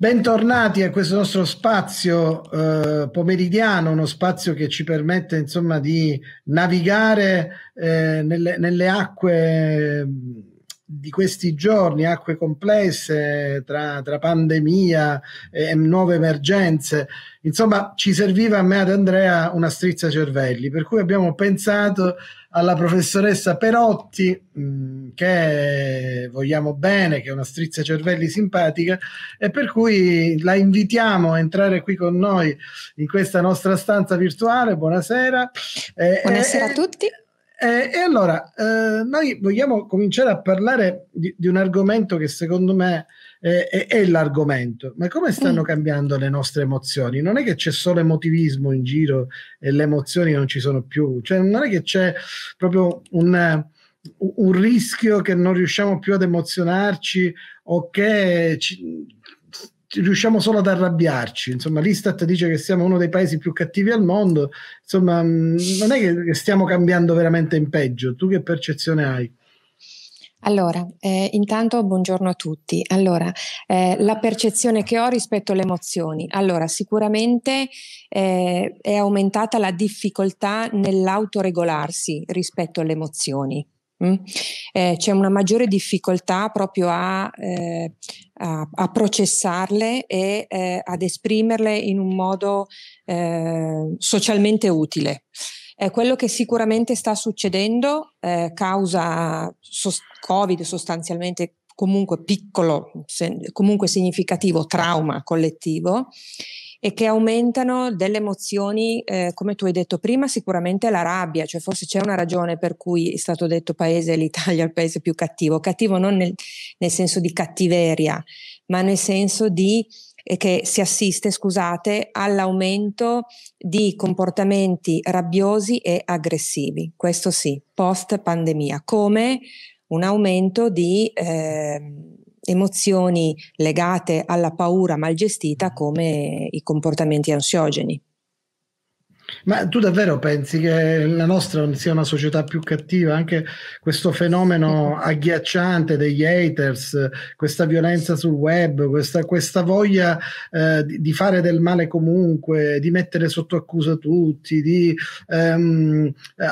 Bentornati a questo nostro spazio eh, pomeridiano, uno spazio che ci permette insomma di navigare eh, nelle, nelle, acque di questi giorni, acque complesse tra, tra pandemia e nuove emergenze. Insomma, ci serviva a me ad Andrea una strizza cervelli, per cui abbiamo pensato alla professoressa Perotti, mh, mm, che vogliamo bene, che è una strizza cervelli simpatica, e per cui la invitiamo a entrare qui con noi in questa nostra stanza virtuale. Buonasera. Eh, Buonasera eh, a tutti. Eh, e allora, eh, noi vogliamo cominciare a parlare di, di un argomento che secondo me eh, è, è, l'argomento, ma come stanno mm. cambiando le nostre emozioni? Non è che c'è solo emotivismo in giro e le emozioni non ci sono più, cioè non è che c'è proprio un un rischio che non riusciamo più ad emozionarci o che ci, riusciamo solo ad arrabbiarci. Insomma, l'Istat dice che siamo uno dei paesi più cattivi al mondo. Insomma, mm, non è che stiamo cambiando veramente in peggio. Tu che percezione hai? Allora, eh, intanto buongiorno a tutti. Allora, eh, la percezione che ho rispetto alle emozioni. Allora, sicuramente eh, è aumentata la difficoltà nell'autoregolarsi rispetto alle emozioni Mm? Eh, c'è una maggiore difficoltà proprio a, eh, a, a processarle e eh, ad esprimerle in un modo eh, socialmente utile. È eh, quello che sicuramente sta succedendo, eh, causa sost- Covid sostanzialmente comunque piccolo, comunque significativo trauma collettivo e che aumentano delle emozioni, eh, come tu hai detto prima, sicuramente la rabbia, cioè forse c'è una ragione per cui è stato detto paese l'Italia è il paese più cattivo, cattivo non nel, nel senso di cattiveria, ma nel senso di eh, che si assiste, scusate, all'aumento di comportamenti rabbiosi e aggressivi, questo sì, post pandemia, come un aumento di eh, emozioni legate alla paura mal gestita come i comportamenti ansiogeni. Ma tu davvero pensi che la nostra sia una società più cattiva? Anche questo fenomeno agghiacciante degli haters, questa violenza sul web, questa, questa voglia eh, di fare del male comunque, di mettere sotto accusa tutti, di ehm,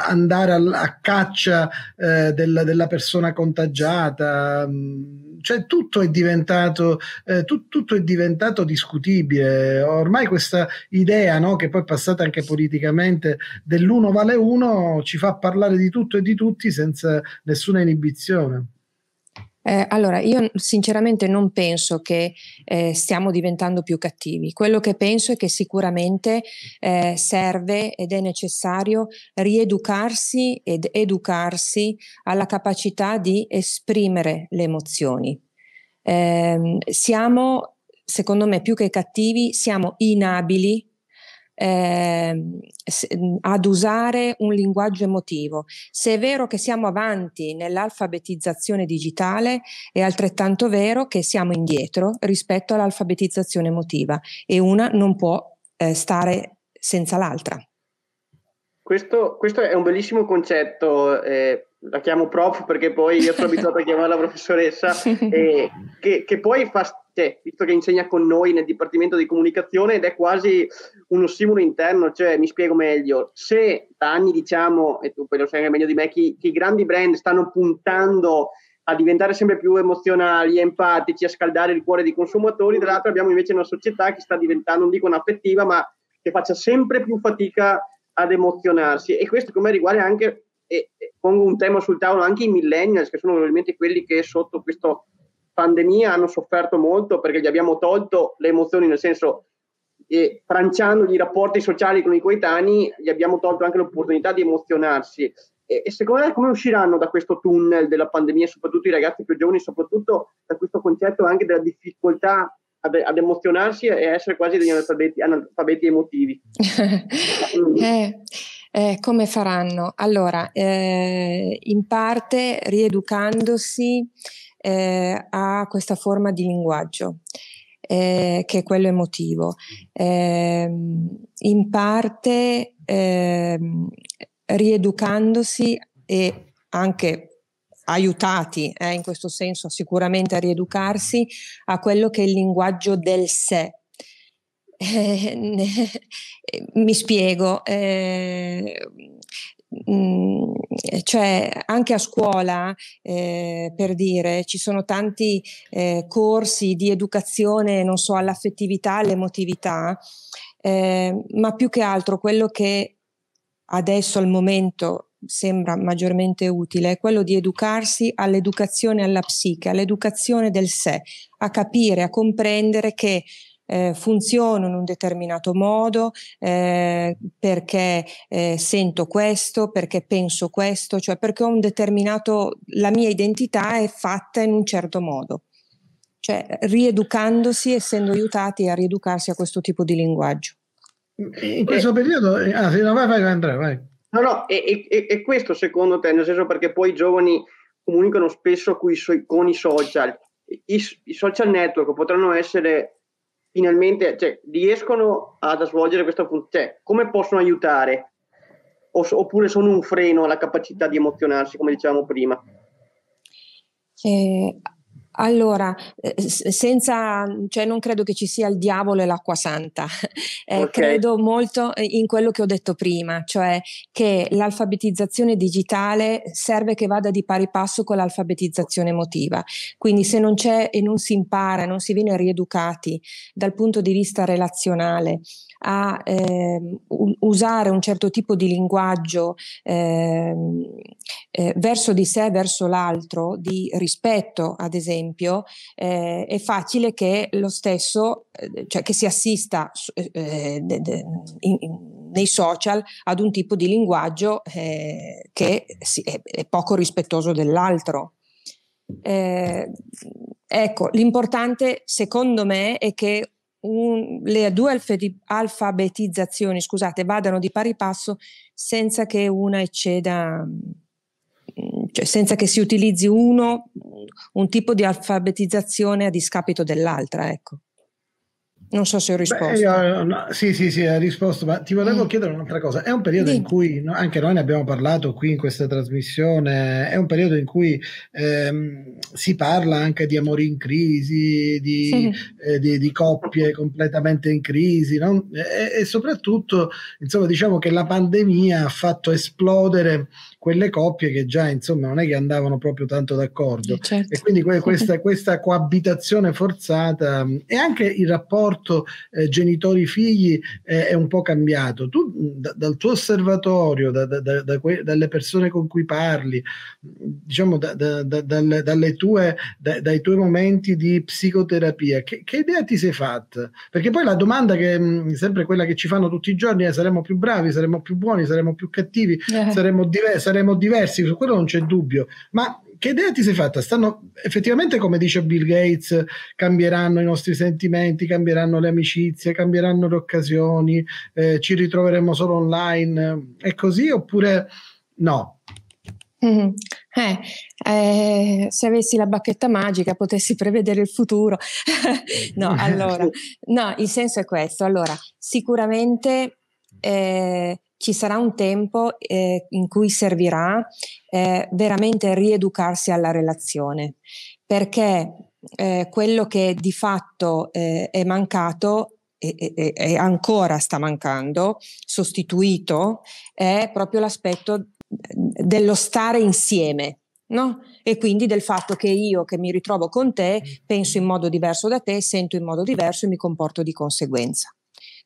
andare a, a caccia eh, della, della, persona contagiata. Mm, cioè tutto è diventato, eh, tu, tutto è diventato discutibile. Ormai questa idea no, che poi è passata anche politica politicamente dell'uno vale uno ci fa parlare di tutto e di tutti senza nessuna inibizione. Eh, allora, io sinceramente non penso che eh, stiamo diventando più cattivi. Quello che penso è che sicuramente eh, serve ed è necessario rieducarsi ed educarsi alla capacità di esprimere le emozioni. Ehm, siamo, secondo me, più che cattivi, siamo inabili eh, ad usare un linguaggio emotivo. Se è vero che siamo avanti nell'alfabetizzazione digitale, è altrettanto vero che siamo indietro rispetto all'alfabetizzazione emotiva e una non può eh, stare senza l'altra. Questo, questo è un bellissimo concetto, eh, la chiamo prof perché poi io sono abituato a chiamarla professoressa, eh, che, che, poi fa, cioè, visto che insegna con noi nel Dipartimento di Comunicazione ed è quasi uno simulo interno, cioè mi spiego meglio, se da anni diciamo, e tu poi lo sai meglio di me, che i grandi brand stanno puntando a diventare sempre più emozionali, empatici, a scaldare il cuore dei consumatori, dall'altro abbiamo invece una società che sta diventando, non dico un'affettiva, ma che faccia sempre più fatica a ad emozionarsi e questo come riguarda anche, e, e pongo un tema sul tavolo, anche i millennials che sono probabilmente quelli che sotto questa pandemia hanno sofferto molto perché gli abbiamo tolto le emozioni, nel senso e franciando i rapporti sociali con i coetanei gli abbiamo tolto anche l'opportunità di emozionarsi e, e, secondo me come usciranno da questo tunnel della pandemia soprattutto i ragazzi più giovani soprattutto da questo concetto anche della difficoltà ad, emozionarsi e essere quasi degli analfabeti, analfabeti emotivi. eh, eh, come faranno? Allora, eh, in parte rieducandosi eh, a questa forma di linguaggio. Eh, che è quello emotivo, ehm, in parte ehm, rieducandosi e anche aiutati eh, in questo senso sicuramente a rieducarsi a quello che è il linguaggio del sé. Eh, mi spiego, eh, mm, cioè anche a scuola, eh, per dire, ci sono tanti eh, corsi di educazione, non so, all'affettività, all'emotività, ma più che altro quello che adesso al momento sembra maggiormente utile è quello di educarsi all'educazione alla psiche, all'educazione del sé, a capire, a comprendere che eh, funziono in un determinato modo, eh, perché eh, sento questo, perché penso questo, cioè perché ho un determinato, la mia identità è fatta in un certo modo. Cioè, rieducandosi, essendo aiutati a rieducarsi a questo tipo di linguaggio. In questo periodo, eh, ah, se no vai, vai, Andrea, vai. No, no, è, e, e, questo secondo te, nel senso perché poi i giovani comunicano spesso con i social, i, i social network potranno essere finalmente, cioè, riescono ad svolgere questa funzione, cioè, come possono aiutare? oppure sono un freno alla capacità di emozionarsi, come dicevamo prima? Eh, allora, eh, senza, cioè non credo che ci sia il diavolo e l'acqua santa, eh, okay. credo molto eh, in quello che ho detto prima, cioè che l'alfabetizzazione digitale serve che vada di pari passo con l'alfabetizzazione emotiva, quindi se non c'è e non si impara, non si viene rieducati dal punto di vista relazionale a eh, usare un certo tipo di linguaggio eh, eh, verso di sé, verso l'altro, di rispetto, ad esempio, eh, è facile che lo stesso, eh, cioè che si assista eh, de, de, in, in, nei social ad un tipo di linguaggio eh, che si, è, è, poco rispettoso dell'altro. Eh, ecco, l'importante secondo me è che un, le due alfabetizzazioni scusate, vadano di pari passo senza che una ecceda, mm, cioè senza che si utilizzi uno un tipo di alfabetizzazione a discapito dell'altra. Ecco. Non so se ho risposto. Beh, io, no, sì, sì, sì, ha risposto, ma ti volevo mm. chiedere un'altra cosa. È un periodo Dì. in cui, no, anche noi ne abbiamo parlato qui in questa trasmissione, è un periodo in cui ehm, si parla anche di amori in crisi, di, sì. eh, di, di coppie completamente in crisi, no? e, e soprattutto, insomma, diciamo che la pandemia ha fatto esplodere quelle coppie che già insomma non è che andavano proprio tanto d'accordo eh, certo. e quindi que- questa, questa, coabitazione forzata mm, e anche il rapporto eh, genitori-figli eh, è un po' cambiato. Tu mm, d- dal tuo osservatorio, da, da, da, que- dalle persone con cui parli, mm, diciamo dalle tue, dai tuoi momenti di psicoterapia, che, che, idea ti sei fatta? Perché poi la domanda che mh, sempre quella che ci fanno tutti i giorni è saremmo più bravi, saremmo più buoni, saremmo più cattivi, eh. saremo diversi saremo diversi, su quello non c'è dubbio, ma che idea ti sei fatta? Stanno effettivamente, come dice Bill Gates, cambieranno i nostri sentimenti, cambieranno le amicizie, cambieranno le occasioni, eh, ci ritroveremo solo online, è così oppure no? Mm-hmm. Eh, eh, se avessi la bacchetta magica potessi prevedere il futuro. no, allora, no, il senso è questo. Allora, sicuramente eh, ci sarà un tempo eh, in cui servirà eh, veramente rieducarsi alla relazione, perché eh, quello che di fatto eh, è mancato e, e, e, ancora sta mancando, sostituito, è proprio l'aspetto eh, dello stare insieme. No? E quindi del fatto che io che mi ritrovo con te mm. penso in modo diverso da te, sento in modo diverso e mi comporto di conseguenza.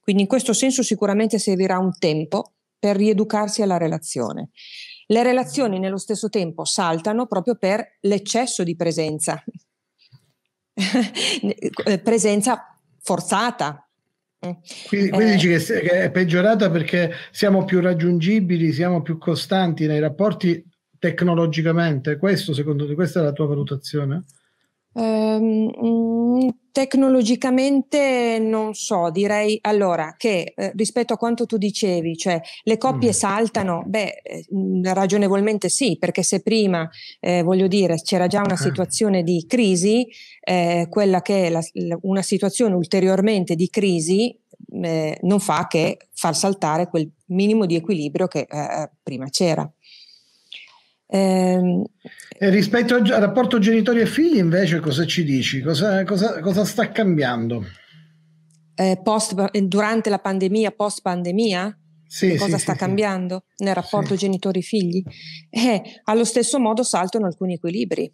Quindi in questo senso sicuramente servirà un tempo per rieducarsi alla relazione. Le relazioni nello stesso tempo saltano proprio per l'eccesso di presenza, presenza forzata. Quindi, quindi eh, dici che è peggiorata perché siamo più raggiungibili, siamo più costanti nei rapporti tecnologicamente. Questo, secondo te, questa è la tua valutazione? Ehm, mm, tecnologicamente non so, direi allora che eh, rispetto a quanto tu dicevi, cioè le coppie mm. saltano, beh, eh, ragionevolmente sì, perché se prima, eh, voglio dire, c'era già una eh. situazione di crisi, eh, quella che è la, la, una situazione ulteriormente di crisi non fa che far saltare quel minimo di equilibrio che prima c'era. Eh, rispetto al rapporto genitori e figli invece cosa ci dici? Cosa, cosa, cosa sta cambiando? Eh, post, durante la pandemia, post pandemia? Sì, cosa sì, sta sì, cambiando nel rapporto genitori-figli? Eh, allo stesso modo saltano alcuni equilibri.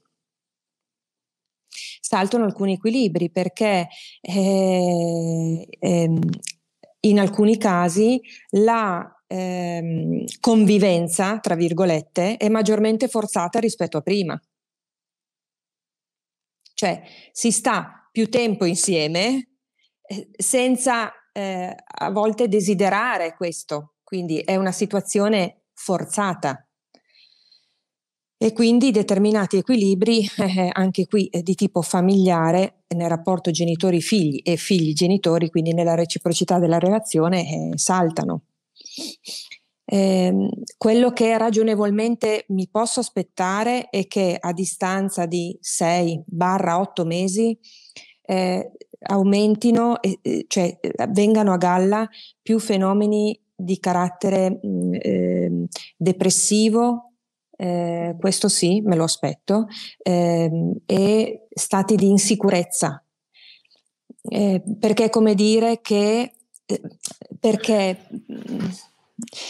Saltano alcuni equilibri perché eh, ehm, in alcuni casi la ehm, convivenza, tra virgolette, è maggiormente forzata rispetto a prima. Cioè si sta più tempo insieme eh, senza eh, a volte desiderare questo, quindi è una situazione forzata. E quindi determinati equilibri, eh, anche qui eh, di tipo familiare, nel rapporto genitori-figli e figli-genitori, quindi nella reciprocità della relazione, eh, saltano. Eh, quello che ragionevolmente mi posso aspettare è che a distanza di 6-8 mesi eh, aumentino, eh, cioè vengano a galla più fenomeni di carattere mh, mm, ehm, depressivo, eh, questo sì, me lo aspetto, ehm, e stati di insicurezza. Eh, perché è come dire che eh, perché... Mm,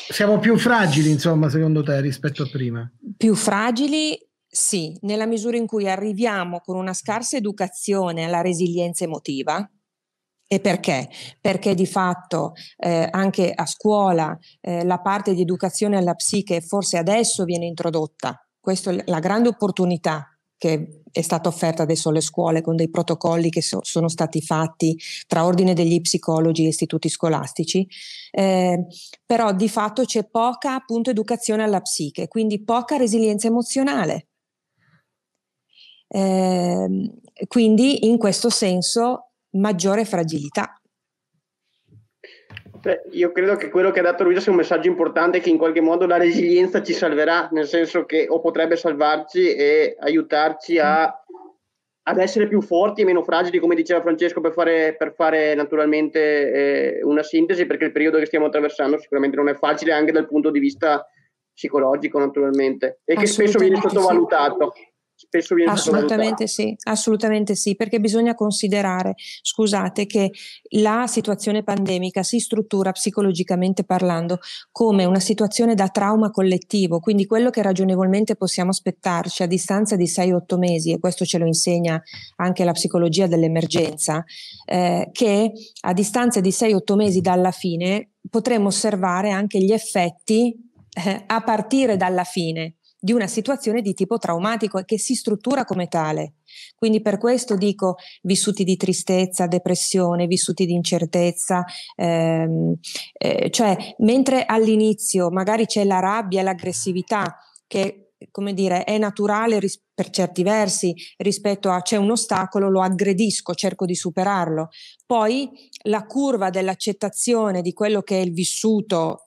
Siamo più fragili, insomma, secondo te, rispetto a prima? Più fragili, sì, nella misura in cui arriviamo con una scarsa educazione alla resilienza emotiva, e perché? Perché di fatto eh, anche a scuola eh, la parte di educazione alla psiche forse adesso viene introdotta. Questa è la grande opportunità che è stata offerta adesso alle scuole con dei protocolli che so, sono stati fatti tra ordine degli psicologi e istituti scolastici, eh, però di fatto c'è poca appunto educazione alla psiche, quindi poca resilienza emozionale. Eh, quindi in questo senso maggiore fragilità cioè, io credo che quello che ha dato Luisa sia un messaggio importante che in qualche modo la resilienza ci salverà, nel senso che o potrebbe salvarci e aiutarci a, ad essere più forti e meno fragili, come diceva Francesco, per fare, per fare naturalmente eh, una sintesi, perché il periodo che stiamo attraversando sicuramente non è facile anche dal punto di vista psicologico, naturalmente, e che spesso viene sottovalutato. Sì spesso viene assolutamente sì, assolutamente sì, perché bisogna considerare, scusate, che la situazione pandemica si struttura psicologicamente parlando come una situazione da trauma collettivo, quindi quello che ragionevolmente possiamo aspettarci a distanza di 6-8 mesi, e questo ce lo insegna anche la psicologia dell'emergenza, eh, che a distanza di 6-8 mesi dalla fine potremo osservare anche gli effetti eh, a partire dalla fine di una situazione di tipo traumatico e che si struttura come tale. Quindi per questo dico vissuti di tristezza, depressione, vissuti di incertezza, ehm, eh, cioè mentre all'inizio magari c'è la rabbia e l'aggressività che come dire, è naturale ris- per certi versi rispetto a c'è un ostacolo, lo aggredisco, cerco di superarlo. Poi la curva dell'accettazione di quello che è il vissuto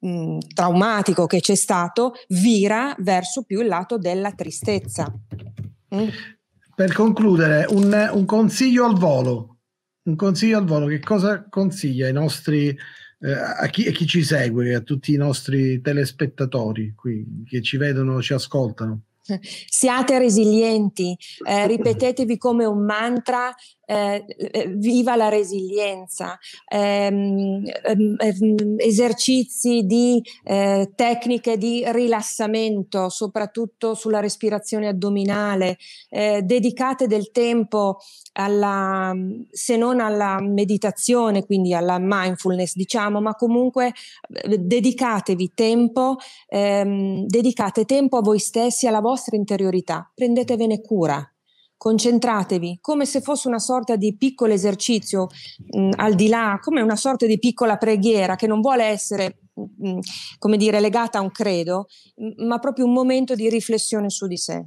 mh, mm, traumatico che c'è stato vira verso più il lato della tristezza. Mm. Per concludere, un, un, consiglio al volo. Un consiglio al volo, che cosa consiglia ai nostri eh, a, chi, a, chi, ci segue, a tutti i nostri telespettatori qui, che ci vedono, ci ascoltano. Siate resilienti, eh, ripetetevi come un mantra eh, eh, viva la resilienza, ehm, ehm, ehm, esercizi di eh, tecniche di rilassamento, soprattutto sulla respirazione addominale, eh, dedicate del tempo alla, se non alla meditazione, quindi alla mindfulness, diciamo, ma comunque eh, dedicatevi tempo, ehm, dedicate tempo a voi stessi, alla vostra interiorità, prendetevene cura concentratevi come se fosse una sorta di piccolo esercizio mh, mm, al di là, come una sorta di piccola preghiera che non vuole essere mh, mm, come dire legata a un credo, mh, ma proprio un momento di riflessione su di sé.